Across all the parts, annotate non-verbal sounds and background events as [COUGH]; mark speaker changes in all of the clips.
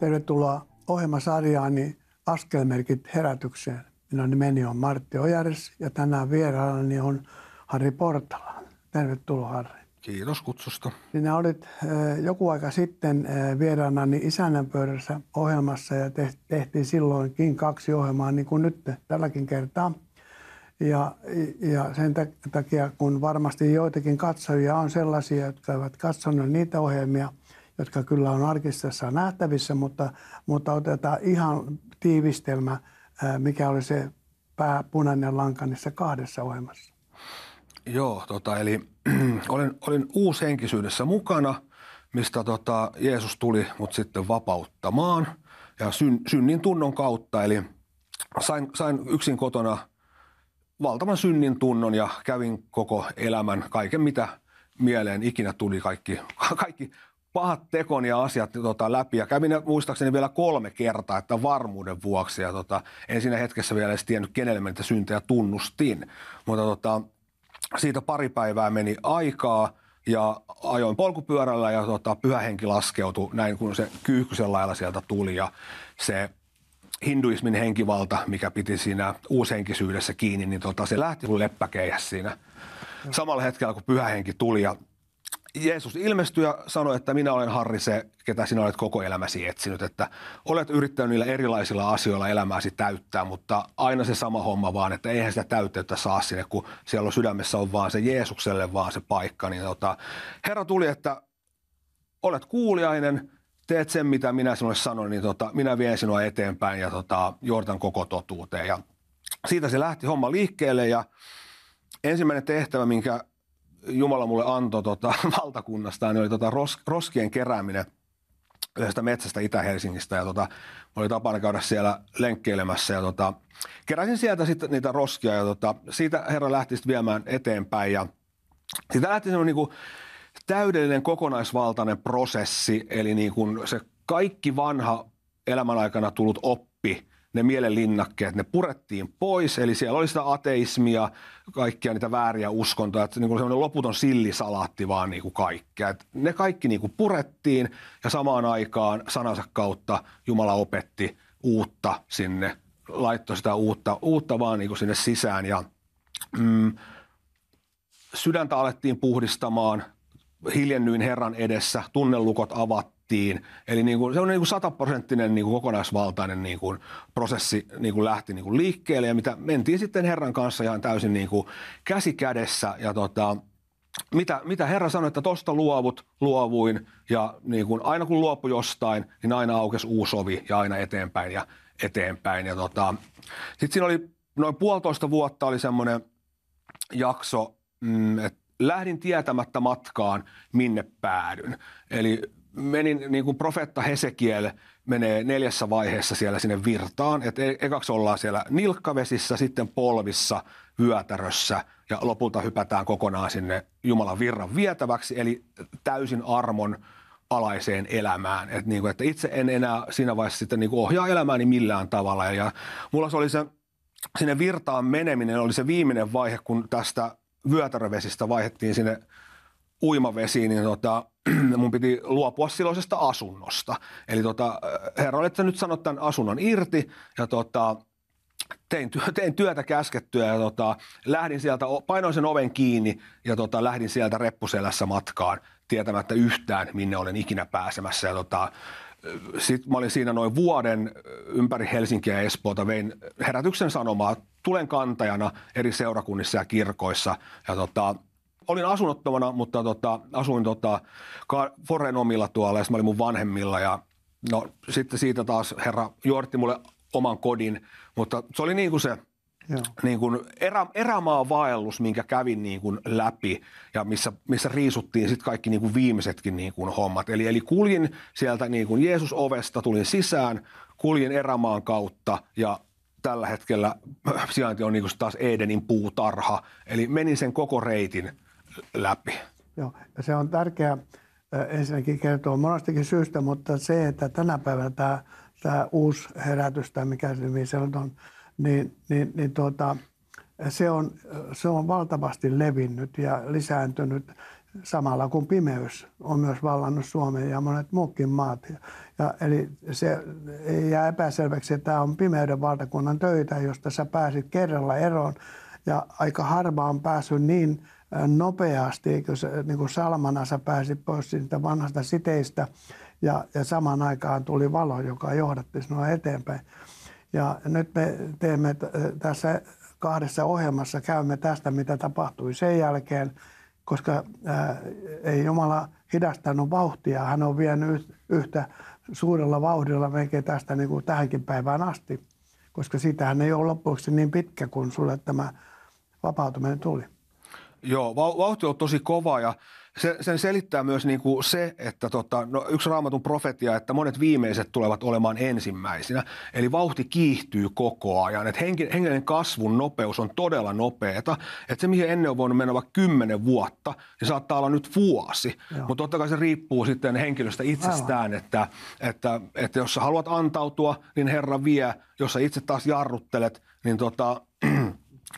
Speaker 1: Tervetuloa ohjelmasarjaani niin Askelmerkit herätykseen. Minun nimeni on Martti Ojares ja tänään vieraanani on Harri Portala. Tervetuloa Harri. Kiitos kutsusta. Sinä olit eh, joku aika sitten eh, vieraanani isännän pöydässä ohjelmassa ja tehtiin silloinkin kaksi ohjelmaa niin kuin nyt tälläkin kertaa. Ja, ja sen takia, kun varmasti joitakin katsojia on sellaisia, jotka ovat katsoneet niitä ohjelmia – jotka kyllä on arkistossa nähtävissä, mutta, mutta otetaan ihan tiivistelmä, mikä oli se pääpunainen lanka niissä kahdessa ohjelmassa.
Speaker 2: Joo, tota, eli [CLEARS THROAT] olin, olin henkisyydessä mukana, mistä tota, Jeesus tuli mut sitten vapauttamaan ja syn, synnin tunnon kautta. Eli sain, sain yksin kotona valtavan synnin tunnon ja kävin koko elämän, kaiken mitä mieleen ikinä tuli, kaikki, [LAUGHS] kaikki pahat tekon ja asiat tota, läpi ja kävin ne muistaakseni vielä kolme kertaa, että varmuuden vuoksi ja tota, en siinä hetkessä vielä edes tiennyt kenelle niitä syntejä tunnustin, mutta tota, siitä pari päivää meni aikaa ja ajoin polkupyörällä ja tota, pyhähenki laskeutui näin kun se kyyhkysen lailla sieltä tuli ja se hinduismin henkivalta, mikä piti siinä uushenkisyydessä kiinni, niin tota, se lähti sun siinä samalla hetkellä, kun pyhähenki tuli ja Jeesus ilmestyi ja sanoi, että minä olen Harri se, ketä sinä olet koko elämäsi etsinyt. Että olet yrittänyt niillä erilaisilla asioilla elämääsi täyttää, mutta aina se sama homma vaan, että eihän sitä täyteyttä saa sinne, kun siellä on sydämessä on vaan se Jeesukselle vaan se paikka. Niin tota, Herra tuli, että olet kuuliainen, teet sen, mitä minä sinulle sanon, niin tota, minä vien sinua eteenpäin ja tota, johdan koko totuuteen. Ja siitä se lähti homma liikkeelle ja ensimmäinen tehtävä, minkä Jumala mulle antoi tota, [LAUGHS] valtakunnastaan, niin oli tota ros, roskien kerääminen yhdestä metsästä Itä-Helsingistä ja tota, oli tapana käydä siellä lenkkeilemässä ja tota, keräsin sieltä sit niitä roskia ja tota, siitä herra lähti sit viemään eteenpäin ja siitä lähti semmoinen niin kuin täydellinen kokonaisvaltainen prosessi, eli niin kuin se kaikki vanha elämän aikana tullut oppi – ne mielenlinnakkeet, ne purettiin pois, eli siellä oli sitä ateismia, kaikkia niitä vääriä uskontoja, että niin kuin semmoinen loputon sillisalaatti vaan niin kuin kaikkea. Et ne kaikki niin kuin purettiin ja samaan aikaan sanansa kautta Jumala opetti uutta sinne, laittoi sitä uutta, uutta vaan niin kuin sinne sisään ja mm, sydäntä alettiin puhdistamaan, hiljennyin Herran edessä, tunnelukot avattiin tehtiin. Eli niin kuin, se on niin kuin sataprosenttinen niin kuin kokonaisvaltainen niin kuin, prosessi niin kuin lähti niin kuin liikkeelle ja mitä mentiin sitten herran kanssa ihan täysin niin kuin käsi kädessä ja tota, mitä, mitä herra sanoi, että tosta luovut, luovuin ja niin kuin, aina kun luopu jostain, niin aina aukesi uusi ovi ja aina eteenpäin ja eteenpäin. Ja tota, sitten siinä oli noin puolitoista vuotta oli semmoinen jakso, mm, että lähdin tietämättä matkaan, minne päädyn. Eli menin niin kuin profetta Hesekiel menee neljässä vaiheessa siellä sinne virtaan. että e, ekaksi ollaan siellä nilkkavesissä, sitten polvissa, vyötärössä ja lopulta hypätään kokonaan sinne Jumalan virran vietäväksi, eli täysin armon alaiseen elämään. Et niin kuin, että itse en enää siinä vaiheessa sitten niin kuin ohjaa elämääni millään tavalla. Ja mulla se oli se, sinne virtaan meneminen oli se viimeinen vaihe, kun tästä vyötärövesistä vaihdettiin sinne – uimavesiin, niin tota, [CLEARS THROAT] mun piti luopua silloisesta asunnosta. Eli tota, herra, olet sä nyt sanot tämän asunnon irti ja tota, tein, [LAUGHS] tein työtä käskettyä ja tota, lähdin sieltä, painoin sen oven kiinni ja tota, lähdin sieltä reppuselässä matkaan tietämättä yhtään, minne olen ikinä pääsemässä. Ja tota, sitten mä olin siinä noin vuoden ympäri Helsinkiä ja Espoota, vein herätyksen sanomaa, tulen kantajana eri seurakunnissa ja kirkoissa. Ja tota, Olin asunnottomana, mutta tota, asuin tota, Forren omilla tuolla ja mä olin mun vanhemmilla ja no, sitten siitä taas herra juortti mulle oman kodin, mutta se oli niin kuin se Joo. niin kuin erä, vaellus, minkä kävin niin kuin läpi ja missä, missä riisuttiin sitten kaikki niin kuin viimeisetkin niin kuin hommat. Eli, eli kuljin sieltä niin kuin Jeesus-ovesta, tulin sisään, kuljin erämaan kautta ja tällä hetkellä sijainti on niin kuin taas Edenin puutarha. Eli menin sen koko reitin – läpi.
Speaker 1: Joo, ja se on tärkeää ensinnäkin kertoo monestakin syystä, mutta se, että tänä päivänä tämä, tämä uusi herätys, tai mikä se nimi se on, niin, niin, niin tuota, se, on, se on valtavasti levinnyt ja lisääntynyt samalla kun pimeys on myös vallannut Suomen ja monet muutkin maat. Ja, eli se ei jää epäselväksi, että tämä on pimeyden valtakunnan töitä, josta sä pääsit kerralla eroon ja aika harva on päässyt niin – nopeasti, eikö se, niin kuin Salmanasa pääsi pois siitä vanhasta siteistä ja, ja samaan aikaan tuli valo, joka johdatti sinua eteenpäin. Ja nyt me teemme tässä kahdessa ohjelmassa, käymme tästä, mitä tapahtui sen jälkeen, koska ää, ei Jumala hidastanut vauhtia, hän on vienyt yhtä suurella vauhdilla melkein tästä niin kuin tähänkin päivään asti, koska siitähän ei ole loppuksi niin pitkä, kun sulle tämä vapautuminen tuli.
Speaker 2: Joo, vauhti on tosi kova ja se, sen selittää myös niin kuin se, että tota, no, yksi raamatun profetia, että monet viimeiset tulevat olemaan ensimmäisinä. Eli vauhti kiihtyy koko ajan. Et henki, hengellinen kasvun nopeus on todella nopeata. Että se, mihin ennen on voinut mennä vaikka kymmenen vuotta, niin saattaa olla nyt vuosi. Mutta totta kai se riippuu sitten henkilöstä itsestään, että, että, että jos sä haluat antautua, niin Herra vie. Jos sä itse taas jarruttelet, niin tota,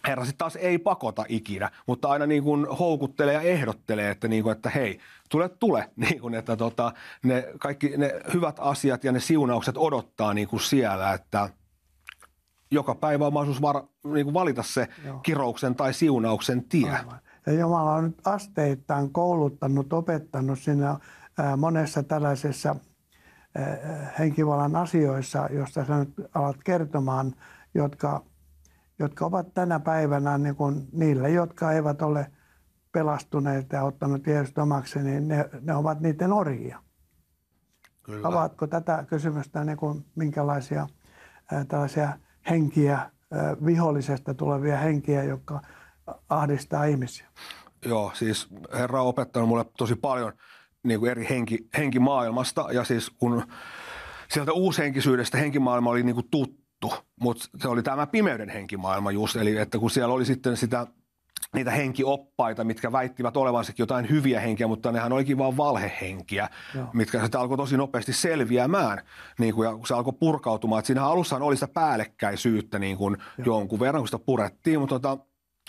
Speaker 2: herra sitten taas ei pakota ikinä, mutta aina niin kuin houkuttelee ja ehdottelee, että, niin kuin, että hei, tule, tule, [LAUGHS] niin kuin, että tota, ne kaikki ne hyvät asiat ja ne siunaukset odottaa niin kuin siellä, että joka päivä on mahdollisuus var, niin kuin valita se Joo. kirouksen tai siunauksen tie. Aivan.
Speaker 1: Ja Jumala on nyt asteittain kouluttanut, opettanut siinä äh, monessa tällaisessa äh, äh, henkivallan asioissa, josta sä nyt alat kertomaan, jotka jotka ovat tänä päivänä niin kuin niillä, jotka eivät ole pelastuneet ja ottanut Jeesusta omaksi, niin ne, ne ovat niiden orjia. Kyllä. Avaatko tätä kysymystä, niin kuin minkälaisia äh, tällaisia henkiä, äh, vihollisesta tulevia henkiä, jotka ahdistaa ihmisiä?
Speaker 2: Joo, siis Herra on opettanut mulle tosi paljon niin kuin eri henki, henkimaailmasta ja siis kun sieltä uushenkisyydestä henkimaailma oli niin kuin tuttu, juttu. mutta se oli tämä pimeyden henkimaailma just, eli että kun siellä oli sitten sitä niitä henkioppaita, mitkä väittivät olevansa jotain hyviä henkiä, mutta nehän olikin vain valhehenkiä, Joo. mitkä sitä alkoi tosi nopeasti selviämään, niin ja kun se alkoi purkautumaan. Et siinä alussa oli sitä päällekkäisyyttä niin kun jonkun verran, kun sitä purettiin, mutta tota,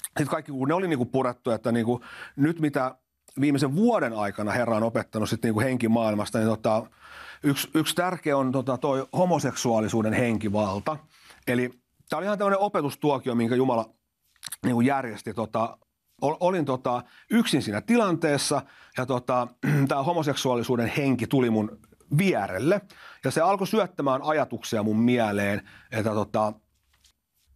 Speaker 2: sitten kaikki, kun ne oli niin kuin purettu, että niin kuin, nyt mitä viimeisen vuoden aikana herra on opettanut sit niin henkimaailmasta, niin tota, Yksi, yksi tärkeä on tota, toi homoseksuaalisuuden henkivalta. Eli tämä oli ihan tämmöinen opetustuokio, minkä Jumala niin kuin järjesti. Tota, olin tota, yksin siinä tilanteessa ja tota, [CLEARS THROAT] tämä homoseksuaalisuuden henki tuli mun vierelle. Ja se alkoi syöttämään ajatuksia mun mieleen, että tota,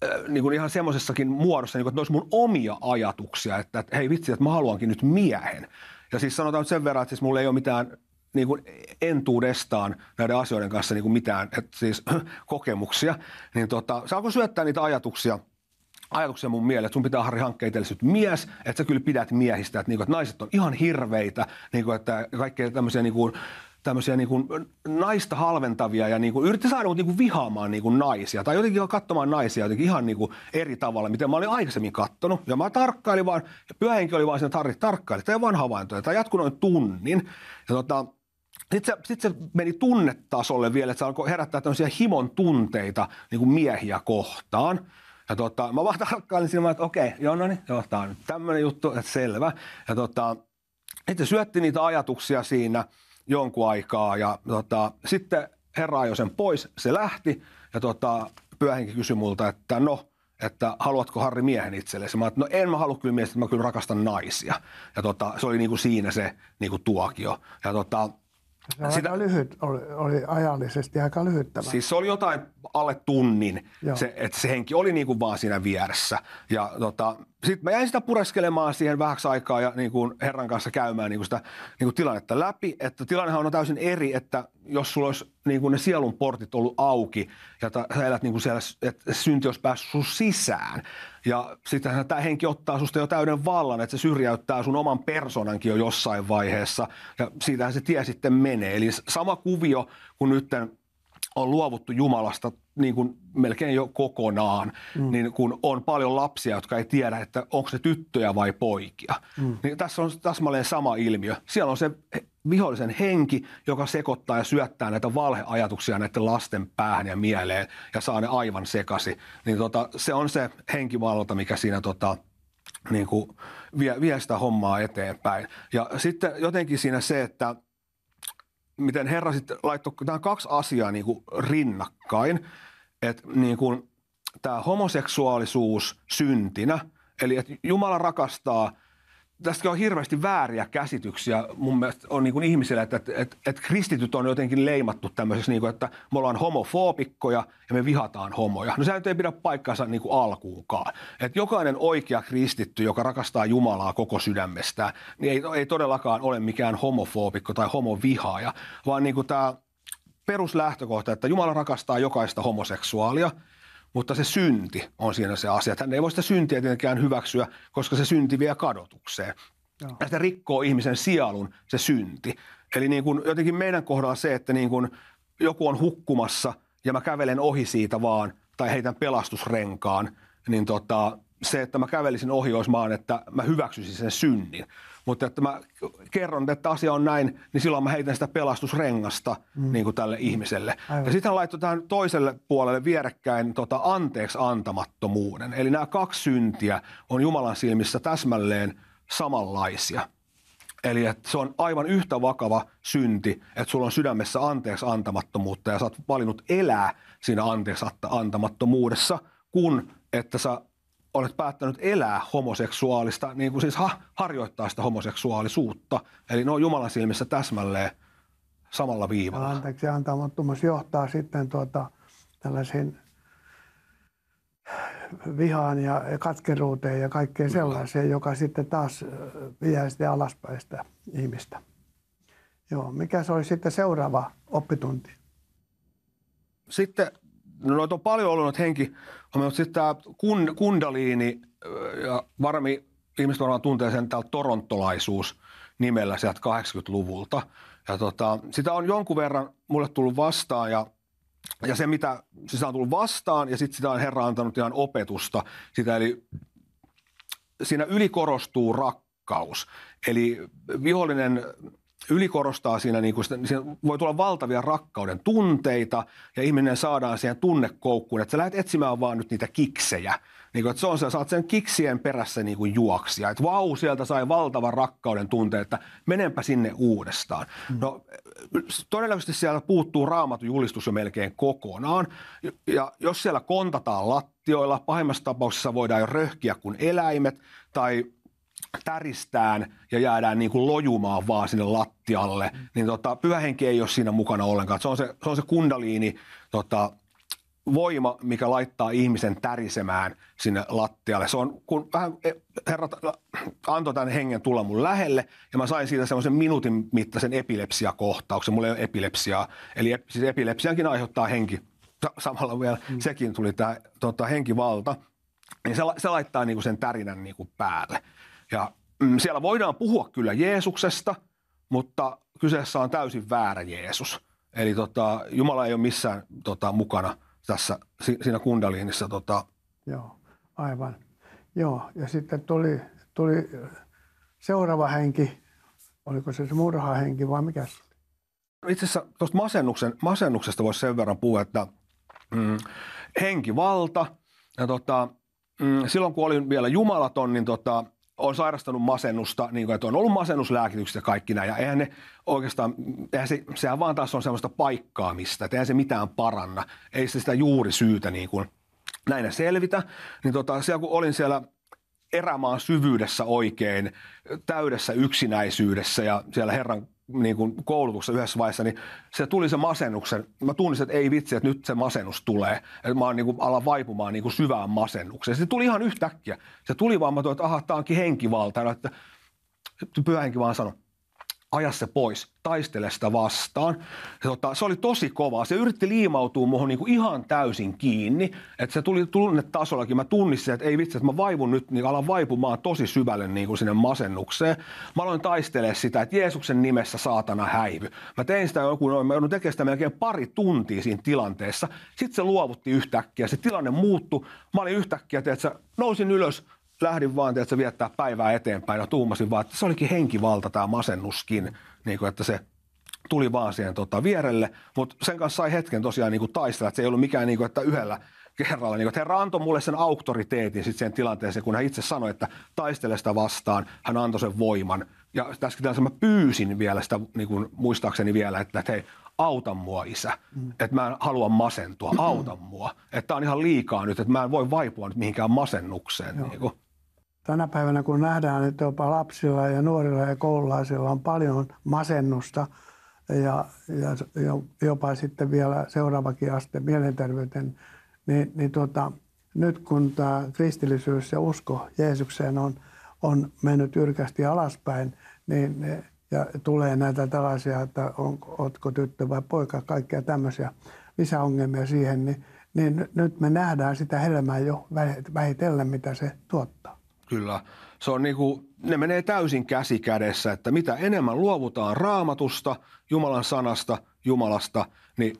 Speaker 2: äh, niin kuin ihan semmoisessakin muodossa, niin kuin, että ne olisi mun omia ajatuksia, että, että hei vitsi, että mä haluankin nyt miehen. Ja siis sanotaan nyt sen verran, että siis mulla ei ole mitään niin kuin entuudestaan näiden asioiden kanssa niin kuin mitään et siis, [CLEARS THROAT] kokemuksia, niin tota, se alkoi syöttää niitä ajatuksia ajatuksia mun mieleen, että sun pitää Harri hankkia itsellesi mies, että sä kyllä pidät miehistä, että, niin kuin, että naiset on ihan hirveitä, niin kuin, että kaikkea tämmöisiä niin kuin, tämmöisiä niin kuin naista halventavia ja niin kuin yritti saada niin kuin vihaamaan niin kuin naisia tai jotenkin katsomaan naisia jotenkin ihan niin kuin eri tavalla, miten mä olin aikaisemmin kattonut. Ja mä tarkkailin vaan, pyhähenki oli vaan siinä, että Harri tarkkaili, tämä on vanha havainto, tämä jatkuu noin tunnin. Ja tota, sitten se, sit se meni tunnetasolle vielä, että se alkoi herättää tämmöisiä himon tunteita niin kuin miehiä kohtaan. Ja tota, mä vaan [LAUGHS] tarkkailin siinä, että okei, joo no niin, joo, tämä on tämmöinen juttu, että selvä. Ja tota, sitten syötti niitä ajatuksia siinä jonkun aikaa ja tota, sitten herra ajoi sen pois, se lähti ja tota, pyöhenki kysyi multa, että no, että haluatko Harri miehen itsellesi? Mä että no en mä halua kyllä miestä, mä kyllä rakastan naisia. Ja tota, se oli niinku siinä se niinku tuokio. Ja tota,
Speaker 1: se Sitä, lyhyt, oli, oli ajallisesti aika lyhyt
Speaker 2: tämä. Siis se oli jotain alle tunnin, se, että se henki oli niin kuin vaan siinä vieressä. Ja tota, sitten mä jäin sitä pureskelemaan siihen vähäksi aikaa ja niin kuin herran kanssa käymään niin kuin sitä niin kuin tilannetta läpi. Että tilannehan on täysin eri, että jos sulla olisi niin kuin ne sielun portit ollut auki ja ta, sä elät niin kuin siellä, että synti olisi päässyt sun sisään. Ja sittenhän tämä henki ottaa susta jo täyden vallan, että se syrjäyttää sun oman persoonankin jo jossain vaiheessa. Ja siitähän se tie sitten menee. Eli sama kuvio, kun nyt on luovuttu Jumalasta niin kuin melkein jo kokonaan, mm. niin kun on paljon lapsia, jotka ei tiedä, että onko ne tyttöjä vai poikia. Mm. Niin tässä on täsmälleen sama ilmiö. Siellä on se vihollisen henki, joka sekoittaa ja syöttää näitä valheajatuksia näiden lasten päähän ja mieleen ja saa ne aivan sekasi. Niin tota, se on se henkivalta, mikä siinä tota, niin kuin vie, vie sitä hommaa eteenpäin. Ja sitten jotenkin siinä se, että – miten Herra sitten laittoi nämä kaksi asiaa niin kuin rinnakkain, että niin kuin tämä homoseksuaalisuus syntinä, eli että Jumala rakastaa – tästä on hirveästi vääriä käsityksiä mun mielestä on niin kuin ihmisillä, että, että, että, että kristityt on jotenkin leimattu tämmöisessä niin kuin, että me ollaan homofoobikkoja ja me vihataan homoja. No se ei pidä paikkaansa niin kuin alkuunkaan. Että jokainen oikea kristitty, joka rakastaa Jumalaa koko sydämestään, niin ei, ei todellakaan ole mikään homofoobikko tai homovihaaja, vaan niin kuin tämä peruslähtökohta, että Jumala rakastaa jokaista homoseksuaalia – mutta se synti on siinä se asia. Hän ei voi sitä syntiä tietenkään hyväksyä, koska se synti vie kadotukseen. Joo. Ja sitä rikkoo ihmisen sielun se synti. Eli niin kuin jotenkin meidän kohdalla se, että niin kuin joku on hukkumassa ja mä kävelen ohi siitä vaan tai heitän pelastusrenkaan, niin tota, se, että mä kävelisin ohi, olisi että mä hyväksyisin sen synnin. Mutta että mä kerron, että asia on näin, niin silloin mä heitän sitä pelastusrengasta mm. niin kuin tälle ihmiselle. Aivan. Ja sitten hän laittoi tähän toiselle puolelle vierekkäin tota, anteeksi antamattomuuden. Eli nämä kaksi syntiä on Jumalan silmissä täsmälleen samanlaisia. Eli että se on aivan yhtä vakava synti, että sulla on sydämessä anteeksi antamattomuutta ja sä oot valinnut elää siinä anteeksi antamattomuudessa, kun että sä olet päättänyt elää homoseksuaalista, niin kuin siis ha, harjoittaa sitä homoseksuaalisuutta. Eli ne on Jumalan silmissä täsmälleen samalla viivalla.
Speaker 1: Anteeksi antamattomuus johtaa sitten tuota, tällaisiin vihaan ja katkeruuteen ja kaikkeen sellaiseen, joka sitten taas vie sitä alaspäin sitä ihmistä. Joo, mikä se oli sitten seuraava oppitunti?
Speaker 2: Sitten no noita on paljon ollut noita henki, mutta sitten tämä kun, kundaliini, ja varmi, ihmiset varmaan tuntee sen täällä torontolaisuus nimellä sieltä 80-luvulta. Ja tota, sitä on jonkun verran mulle tullut vastaan ja ja se, mitä siis on tullut vastaan, ja sitten sitä on Herra antanut ihan opetusta, sitä eli siinä ylikorostuu rakkaus. Eli vihollinen ylikorostaa siinä, niin kuin, siinä voi tulla valtavia rakkauden tunteita ja ihminen saadaan siihen tunnekoukkuun, että sä lähdet etsimään vaan nyt niitä kiksejä. Niin kuin, että se on se, saat sen kiksien perässä niin kuin juoksia, että vau, sieltä sai valtavan rakkauden tunteen, että menenpä sinne uudestaan. Mm. No todennäköisesti siellä puuttuu raamatun julistus jo melkein kokonaan ja jos siellä kontataan lattioilla, pahimmassa tapauksessa voidaan jo röhkiä kuin eläimet tai täristään ja jäädään niin kuin lojumaan vaan sinne lattialle, mm. niin tota, pyhähenki ei ole siinä mukana ollenkaan. Se on se, se, on se kundaliini tota, voima, mikä laittaa ihmisen tärisemään sinne lattialle. Se on, kun vähän e, herrat antoi tämän hengen tulla mun lähelle, ja mä sain siitä semmoisen minuutin mittaisen epilepsiakohtauksen. Mulla ei ole epilepsiaa, eli siis epilepsiankin aiheuttaa henki. Samalla vielä mm. sekin tuli tämä tota, henkivalta. Niin se, se laittaa niinku sen tärinän niinku päälle. Ja mm, siellä voidaan puhua kyllä Jeesuksesta, mutta kyseessä on täysin väärä Jeesus. Eli tota, Jumala ei ole missään tota, mukana tässä, siinä kundaliinissa. Tota. Joo,
Speaker 1: aivan. Joo, ja sitten tuli, tuli äh, seuraava henki, oliko se se murhahenki vai mikä
Speaker 2: no Itse asiassa tuosta masennuksen, masennuksesta voisi sen verran puhua, että mm, henkivalta. Ja tota, mm, silloin kun olin vielä jumalaton, niin tota, on sairastanut masennusta, niin kuin, että on ollut masennuslääkityksessä kaikki nämä, ja eihän ne oikeastaan, eihän se, sehän vaan taas on semmoista paikkaamista, että eihän se mitään paranna, ei se sitä syytä niin kuin näinä selvitä, niin tota, siellä kun olin siellä erämaan syvyydessä oikein, täydessä yksinäisyydessä ja siellä Herran niin kuin koulutuksessa yhdessä vaiheessa, niin se tuli se masennuksen. Mä tunnistin, että ei vitsi, että nyt se masennus tulee. Että mä oon niin kuin, alan vaipumaan niin kuin syvään masennukseen. Se tuli ihan yhtäkkiä. Se tuli vaan, mä toin, että aha, tää onkin henkivalta. Että pyhä henki vaan sanoi, aja se pois, taistele sitä vastaan. Se, tota, se oli tosi kovaa. Se yritti liimautua muuhun niin ihan täysin kiinni. Että se tuli tunnetasollakin. Mä tunnistin, että ei vitsi, että mä vaivun nyt, niin alan vaipumaan tosi syvälle kuin niinku sinne masennukseen. Mä aloin taistelemaan sitä, että Jeesuksen nimessä saatana häivy. Mä tein sitä joku noin, mä joudun tekemään sitä melkein pari tuntia siinä tilanteessa. Sitten se luovutti yhtäkkiä, se tilanne muuttui. Mä olin yhtäkkiä, että nousin ylös, lähdin vaan, että se viettää päivää eteenpäin ja tuumasin vaan, että se olikin henkivalta tämä masennuskin, niin kuin, että se tuli vaan siihen tota, vierelle, mutta sen kanssa sai hetken tosiaan niin kuin taistella, että se ei ollut mikään niin kuin, että yhdellä kerralla, niin kuin, että herra antoi mulle sen auktoriteetin sitten sen tilanteeseen, kun hän itse sanoi, että taistele sitä vastaan, hän antoi sen voiman. Ja tässä tilanteessa mä pyysin vielä sitä, niin kuin, muistaakseni vielä, että, että hei, auta mua isä, mm. että mä en halua masentua, auta [CLEARS THROAT] mua. Että on ihan liikaa nyt, että mä en voi vaipua nyt mihinkään masennukseen.
Speaker 1: Joo. Niin kuin tänä päivänä kun nähdään, että jopa lapsilla ja nuorilla ja koululaisilla on paljon masennusta ja, ja jopa sitten vielä seuraavakin aste mielenterveyteen, niin, niin tuota, nyt kun tämä kristillisyys ja usko Jeesukseen on, on mennyt jyrkästi alaspäin, niin ja tulee näitä tällaisia, että on, otko tyttö vai poika, kaikkia tämmöisiä lisäongelmia siihen, niin, niin nyt me nähdään sitä helmää jo vähitellen, mitä se tuottaa.
Speaker 2: Kyllä. Se on niin kuin, ne menee täysin käsi kädessä, että mitä enemmän luovutaan raamatusta, Jumalan sanasta, Jumalasta, niin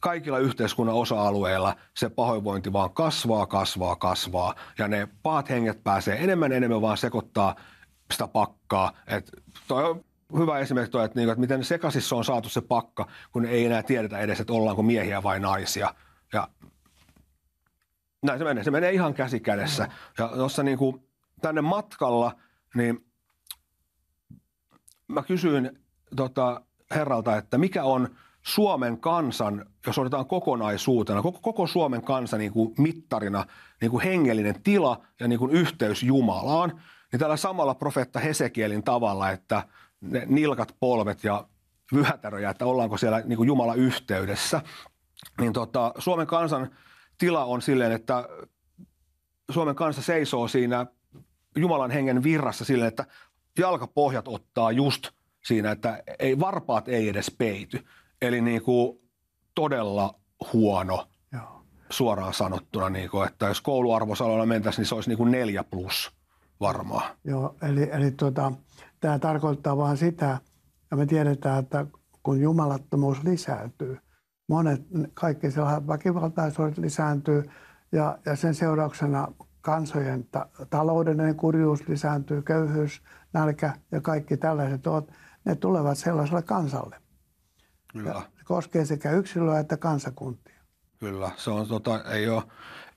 Speaker 2: kaikilla yhteiskunnan osa-alueilla se pahoinvointi vaan kasvaa, kasvaa, kasvaa. Ja ne paat henget pääsee enemmän enemmän vaan sekoittaa sitä pakkaa. Et toi on hyvä esimerkki toi, että, niinku, että miten sekaisissa on saatu se pakka, kun ei enää tiedetä edes, että ollaanko miehiä vai naisia. Ja näin se menee, se menee ihan käsi kädessä. Ja tuossa niin kuin tänne matkalla, niin mä kysyin tota, herralta, että mikä on Suomen kansan, jos otetaan kokonaisuutena, koko, koko Suomen kansan niin kuin mittarina niin kuin hengellinen tila ja niin kuin yhteys Jumalaan, niin tällä samalla profeetta Hesekielin tavalla, että ne nilkat polvet ja vyhätäröjä, että ollaanko siellä niin kuin Jumala yhteydessä, niin tota, Suomen kansan tila on silleen, että Suomen kanssa seisoo siinä Jumalan hengen virrassa silleen, että jalkapohjat ottaa just siinä, että ei, varpaat ei edes peity. Eli niin kuin todella huono Joo. suoraan sanottuna, niin kuin, että jos kouluarvosaloilla mentäisiin, niin se olisi niin kuin neljä plus varmaan.
Speaker 1: Joo, eli, eli tuota, tämä tarkoittaa vaan sitä, ja me tiedetään, että kun jumalattomuus lisääntyy, monet, kaikki sellainen väkivaltaisuudet lisääntyy ja, ja sen seurauksena kansojen ta- taloudellinen kurjuus lisääntyy, köyhyys, nälkä ja kaikki tällaiset ovat, ne tulevat sellaiselle kansalle. Kyllä. Ja se koskee sekä yksilöä että kansakuntia.
Speaker 2: Kyllä, se on, tota, ei, ole,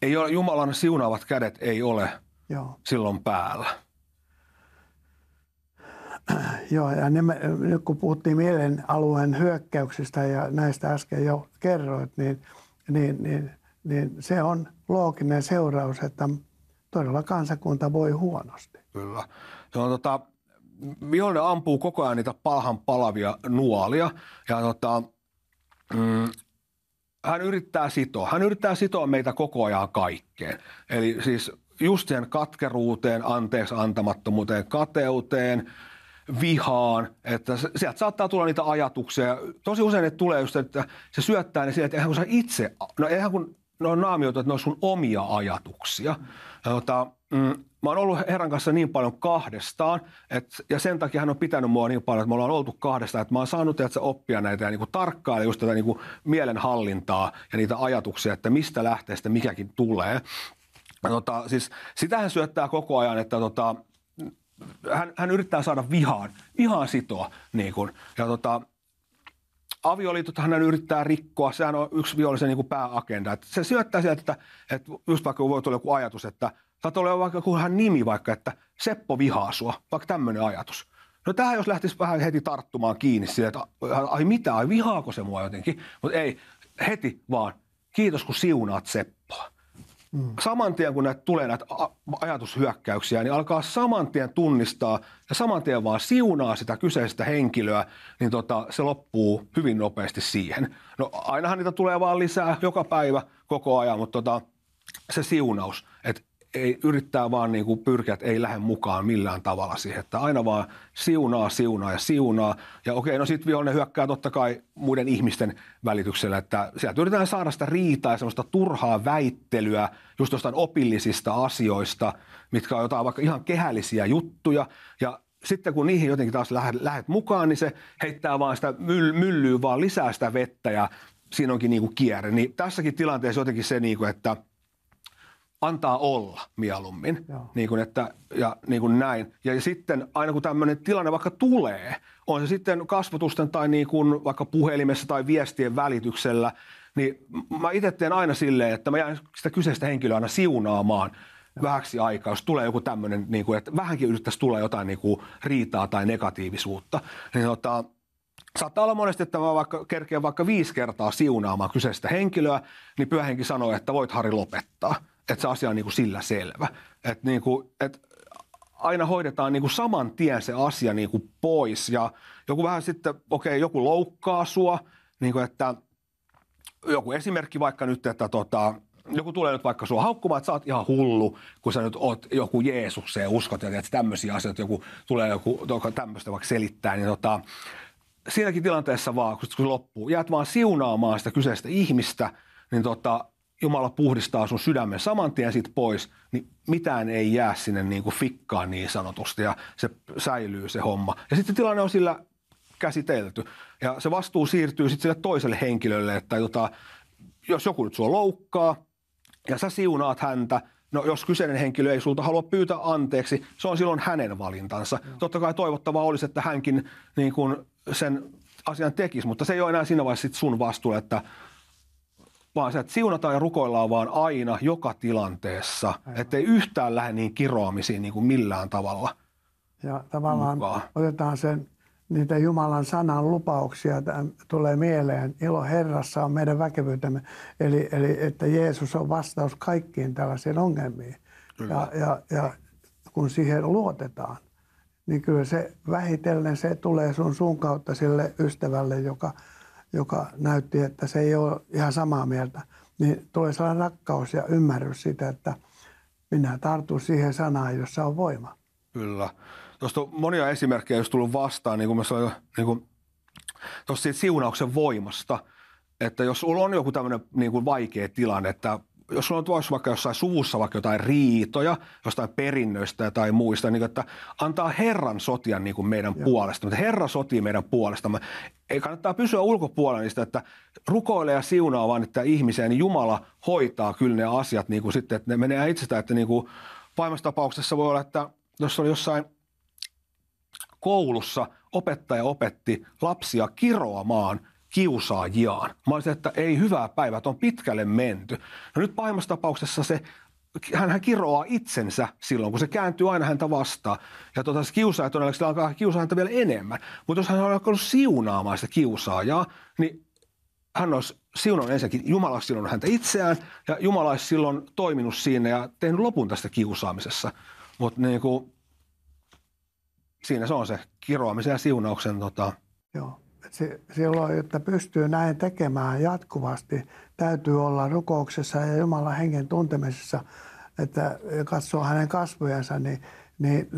Speaker 2: ei ole, Jumalan siunaavat kädet ei ole Joo. silloin päällä.
Speaker 1: [CLEARS THROAT] Joo, ja nimen, nyt kun puhuttiin mielen alueen hyökkäyksistä ja näistä äsken jo kerroit, niin, niin, niin, niin se on looginen seuraus, että todella kansakunta voi huonosti.
Speaker 2: Kyllä. Se on tota, vihollinen ampuu koko ajan niitä palhan palavia nuolia ja tota, mm, hän yrittää sitoa. Hän yrittää sitoa meitä koko ajan kaikkeen. Eli siis just sen katkeruuteen, anteeksi antamattomuuteen, kateuteen – vihaan, että sieltä saattaa tulla niitä ajatuksia. Tosi usein ne tulee just, että se syöttää ne silleen, että eihän kun sä itse, no eihän kun ne on naamioitu, että ne on sun omia ajatuksia. Ja tota, mm, mä oon ollut herran kanssa niin paljon kahdestaan, et, ja sen takia hän on pitänyt mua niin paljon, että me ollaan oltu kahdestaan, että mä oon saanut että oppia näitä ja niin kuin tarkkailla just tätä niin kuin mielenhallintaa ja niitä ajatuksia, että mistä lähteestä mikäkin tulee. tota, siis sitähän syöttää koko ajan, että tota, hän, hän yrittää saada vihaan, vihaan sitoa. Niin kuin, ja tota, avioliitot hän yrittää rikkoa, sehän on yksi vihollisen niin pääagenda. Et se syöttää sieltä, että, että just vaikka voi tulla joku ajatus, että saattaa olla vaikka hän nimi vaikka, että Seppo vihaa sua, vaikka tämmöinen ajatus. No tähän jos lähtisi vähän heti tarttumaan kiinni sille, että ai mitä, ai vihaako se mua jotenkin, mutta ei, heti vaan, kiitos kun siunaat Seppo Mm. Saman tien, kun näitä tulee näitä ajatushyökkäyksiä, niin alkaa saman tien tunnistaa ja saman tien vaan siunaa sitä kyseistä henkilöä, niin tota, se loppuu hyvin nopeasti siihen. No ainahan niitä tulee vaan lisää joka päivä koko ajan, mutta tota, se siunaus, että ei yrittää vaan niin kuin pyrkiä, että ei lähde mukaan millään tavalla siihen, että aina vaan siunaa, siunaa ja siunaa. Ja okei, no sitten vihollinen hyökkää totta kai muiden ihmisten välityksellä, että sieltä yritetään saada sitä riitaa ja sellaista turhaa väittelyä just jostain opillisista asioista, mitkä on jotain vaikka ihan kehällisiä juttuja. Ja sitten kun niihin jotenkin taas lähdet, lähdet mukaan, niin se heittää vaan sitä myll- myllyy vaan lisää sitä vettä ja siinä onkin niin kuin kierre. Niin tässäkin tilanteessa jotenkin se, niin kuin, että – antaa olla mieluummin. Niin kuin että, ja niin kuin näin. Ja sitten aina kun tämmöinen tilanne vaikka tulee, on se sitten kasvotusten tai niin kuin vaikka puhelimessa tai viestien välityksellä, niin mä itse teen aina silleen, että mä jään sitä kyseistä henkilöä aina siunaamaan Joo. vähäksi aikaa, jos tulee joku tämmöinen, niin kuin, että vähänkin yrittäisi tulla jotain niin kuin riitaa tai negatiivisuutta. Niin tota, Saattaa olla monesti, että mä vaikka, kerkeen vaikka viisi kertaa siunaamaan kyseistä henkilöä, niin pyhähenki sanoo, että voit harri lopettaa että se asia on niin kuin sillä selvä. Että niin kuin, että aina hoidetaan niin kuin saman tien se asia niin kuin pois ja joku vähän sitten, okei, okay, joku loukkaa sua, niin kuin että joku esimerkki vaikka nyt, että tota, joku tulee nyt vaikka sua haukkumaan, että sä oot ihan hullu, kun sä nyt oot joku Jeesukseen uskot ja tämmöisiä asioita, joku tulee joku, tämmöistä vaikka selittää, niin tota, siinäkin tilanteessa vaan, kun se loppuu, jäät vaan siunaamaan sitä kyseistä ihmistä, niin tota, Jumala puhdistaa sun sydämen saman tien sit pois, niin mitään ei jää sinne niin kuin fikkaan niin sanotusti ja se säilyy se homma. Ja sitten tilanne on sillä käsitelty ja se vastuu siirtyy sitten sille toiselle henkilölle, että jota, jos joku nyt sua loukkaa ja sä siunaat häntä, No jos kyseinen henkilö ei sulta halua pyytää anteeksi, se on silloin hänen valintansa. Mm. Totta kai toivottavaa olisi, että hänkin niin kuin sen asian tekisi, mutta se ei ole enää siinä vaiheessa sun vastuulla, että vaan se, että siunataan ja rukoillaan vaan aina joka tilanteessa, Aivan. ettei yhtään lähde niin kiroamisiin niin kuin millään tavalla.
Speaker 1: Ja tavallaan mukaan. otetaan sen, niitä Jumalan sanan lupauksia tulee mieleen. Ilo Herrassa on meidän väkevyytemme. Eli, eli että Jeesus on vastaus kaikkiin tällaisiin ongelmiin. Ja, ja, ja kun siihen luotetaan, niin kyllä se vähitellen se tulee sun suun kautta sille ystävälle, joka – joka näytti, että se ei ole ihan samaa mieltä, niin tulee sellainen rakkaus ja ymmärrys sitä, että minä tartun siihen sanaan, jossa on voima.
Speaker 2: Kyllä. Tuosta on monia esimerkkejä, jos tullut vastaan, niin kuin mä sanoin, niin kuin, tuossa siitä siunauksen voimasta, että jos sulla on joku tämmöinen niin kuin vaikea tilanne, että jos sulla on tuossa vaikka jossain suvussa vaikka jotain riitoja, jostain perinnöistä tai muista, niin kuin, että antaa Herran sotia niin kuin meidän Joo. puolesta. Mutta Herra sotii meidän puolestamme. Ei kannattaa pysyä ulkopuolella niistä, että rukoile ja siunaa vaan että ihmisiä, niin Jumala hoitaa kyllä ne asiat niin kuin sitten, että ne menee itsestään. että niin kuin pahimmassa tapauksessa voi olla, että jos on jossain koulussa opettaja opetti lapsia kiroamaan kiusaajiaan. Mä olisin, että ei hyvää päivää, on pitkälle menty. No nyt pahimmassa tapauksessa se hän, hän kiroaa itsensä silloin, kun se kääntyy aina häntä vastaan. Ja tuota, se kiusaaja todennäköisesti alkaa kiusaa häntä vielä enemmän. Mutta jos hän on alkanut siunaamaan sitä kiusaajaa, niin hän olisi siunannut ensinnäkin, Jumala olisi siunannut häntä itseään, ja Jumala olisi silloin toiminut siinä ja tehnyt lopun tästä kiusaamisessa. Mutta niin kuin, siinä se on se kiroamisen ja siunauksen tota,
Speaker 1: Joo silloin, jotta pystyy näin tekemään jatkuvasti, täytyy olla rukouksessa ja Jumalan hengen tuntemisessa, että katsoo hänen kasvojensa, niin, niin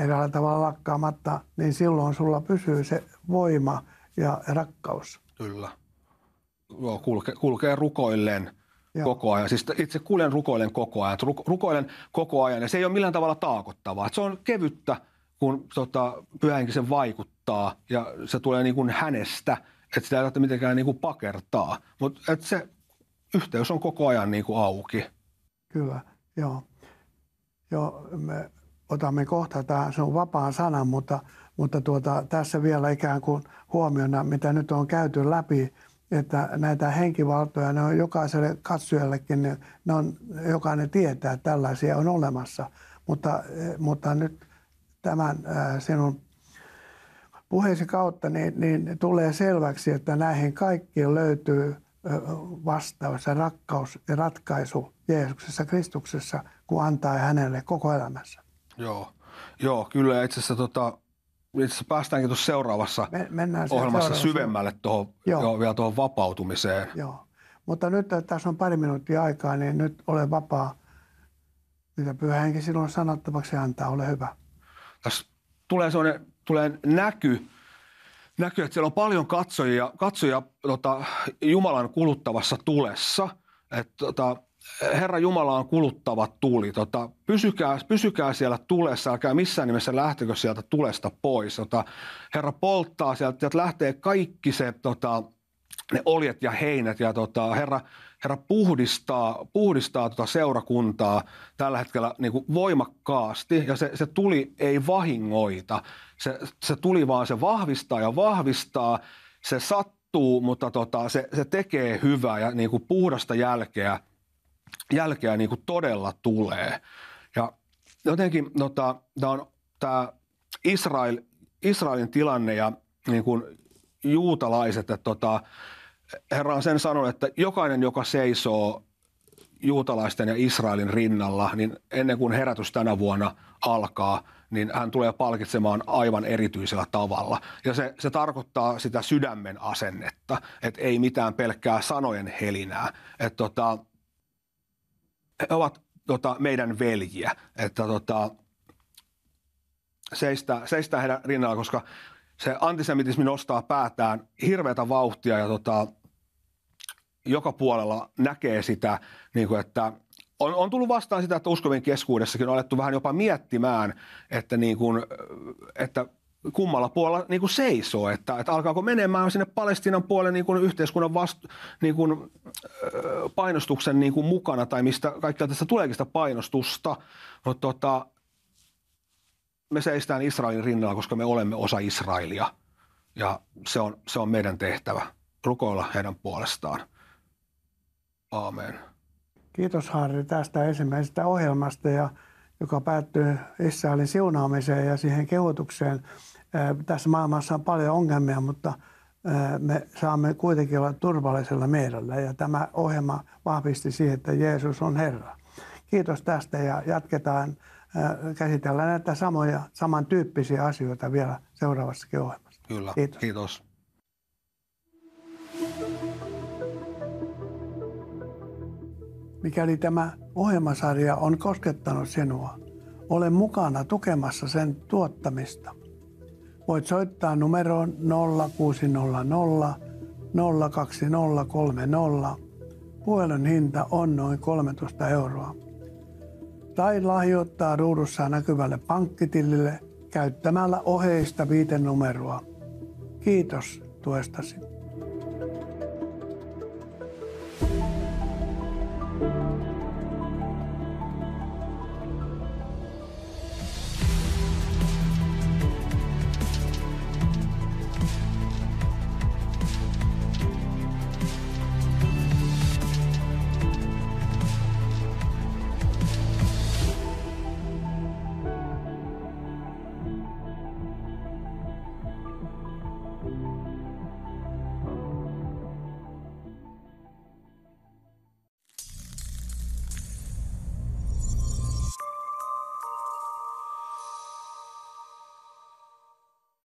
Speaker 1: eräällä tavalla lakkaamatta, niin silloin sulla pysyy se voima ja rakkaus.
Speaker 2: Kyllä. Joo, kulke, kulkee rukoilleen Joo. koko ajan. Siis itse kuljen rukoilen koko ajan. Rukoilen koko ajan ja se ei ole millään tavalla taakottavaa. Se on kevyttä – kun tota, pyhähenki sen vaikuttaa ja se tulee niin kuin hänestä, että sitä ei tarvitse mitenkään niin kuin pakertaa, mutta se yhteys on koko ajan niin kuin auki.
Speaker 1: Kyllä, joo. Joo, me otamme kohta tähän, se on vapaan sana, mutta, mutta tuota, tässä vielä ikään kuin huomiona, mitä nyt on käyty läpi, että näitä henkivaltoja, ne on jokaiselle katsojallekin, ne, ne on, jokainen tietää, että tällaisia on olemassa. Mutta, eh, mutta nyt tämän äh, sinun puheesi kautta, niin, niin tulee selväksi, että näihin kaikkiin löytyy äh, vastaus ja rakkaus ja ratkaisu Jeesuksessa Kristuksessa, kun antaa hänelle koko elämänsä.
Speaker 2: Joo, Joo kyllä itse asiassa tota, itse asiassa päästäänkin tuossa seuraavassa Me, mennään ohjelmassa syvemmälle tuohon, Joo. Joo, vielä tuohon vapautumiseen.
Speaker 1: Joo. Mutta nyt äh, tässä on pari minuuttia aikaa, niin nyt ole vapaa, mitä pyhä henki silloin sanottavaksi antaa, ole hyvä
Speaker 2: tulee sellainen tulee näky, näky, että siellä on paljon katsojia, katsojia tota, Jumalan kuluttavassa tulessa. Et, tota, Herra Jumala on kuluttava tuli. Tota, pysykää, pysykää siellä tulessa, älkää missään nimessä lähtekö sieltä tulesta pois. Tota, Herra polttaa sieltä, sieltä lähtee kaikki se, tota, ne oljet ja heinät ja tota, Herra – Herra puhdistaa, puhdistaa tuota seurakuntaa tällä hetkellä niin kuin voimakkaasti ja se, se tuli ei vahingoita. Se, se tuli vaan, se vahvistaa ja vahvistaa, se sattuu, mutta tota, se, se tekee hyvää ja niin kuin puhdasta jälkeä, jälkeä niin kuin todella tulee. Ja jotenkin tota, tämä on tämä Israel, Israelin tilanne ja niin kuin juutalaiset, että tota, Herra on sen sanonut, että jokainen, joka seisoo juutalaisten ja Israelin rinnalla, niin ennen kuin herätys tänä vuonna alkaa, niin hän tulee palkitsemaan aivan erityisellä tavalla. Ja se, se tarkoittaa sitä sydämen asennetta, että ei mitään pelkkää sanojen helinää. Että tota, he ovat tota, meidän veljiä, että tota, seistää, seistää heidän rinnalla, koska se antisemitismi nostaa päätään hirveätä vauhtia ja tota, joka puolella näkee sitä, niin kuin, että on, on tullut vastaan sitä, että uskovien keskuudessakin on alettu vähän jopa miettimään, että, niin kuin, että kummalla puolella niin kuin seisoo, että, että alkaako menemään sinne Palestiinan puolelle niin kuin yhteiskunnan vastu, niin kuin, painostuksen niin kuin mukana tai mistä kaikkea tästä tuleekin sitä painostusta. Mutta tota, me seistään Israelin rinnalla, koska me olemme osa Israelia ja se on, se on meidän tehtävä rukoilla heidän puolestaan. Aamen.
Speaker 1: Kiitos Harri tästä ensimmäisestä ohjelmasta, ja, joka päättyy Israelin siunaamiseen ja siihen kehotukseen. Äh, tässä maailmassa on paljon ongelmia, mutta äh, me saamme kuitenkin olla turvallisella mielellä ja tämä ohjelma vahvisti siihen, että Jeesus on Herra. Kiitos tästä ja jatketaan käsitellään näitä samoja, samantyyppisiä asioita vielä seuraavassakin ohjelmassa. Kyllä, kiitos. kiitos. Mikäli tämä ohjelmasarja on koskettanut sinua, ole mukana tukemassa sen tuottamista. Voit soittaa numeroon 0600 02030. Puhelun hinta on noin 13 euroa tai lahjoittaa ruudussa näkyvälle pankkitilille käyttämällä oheista viitenumeroa. Kiitos tuestasi.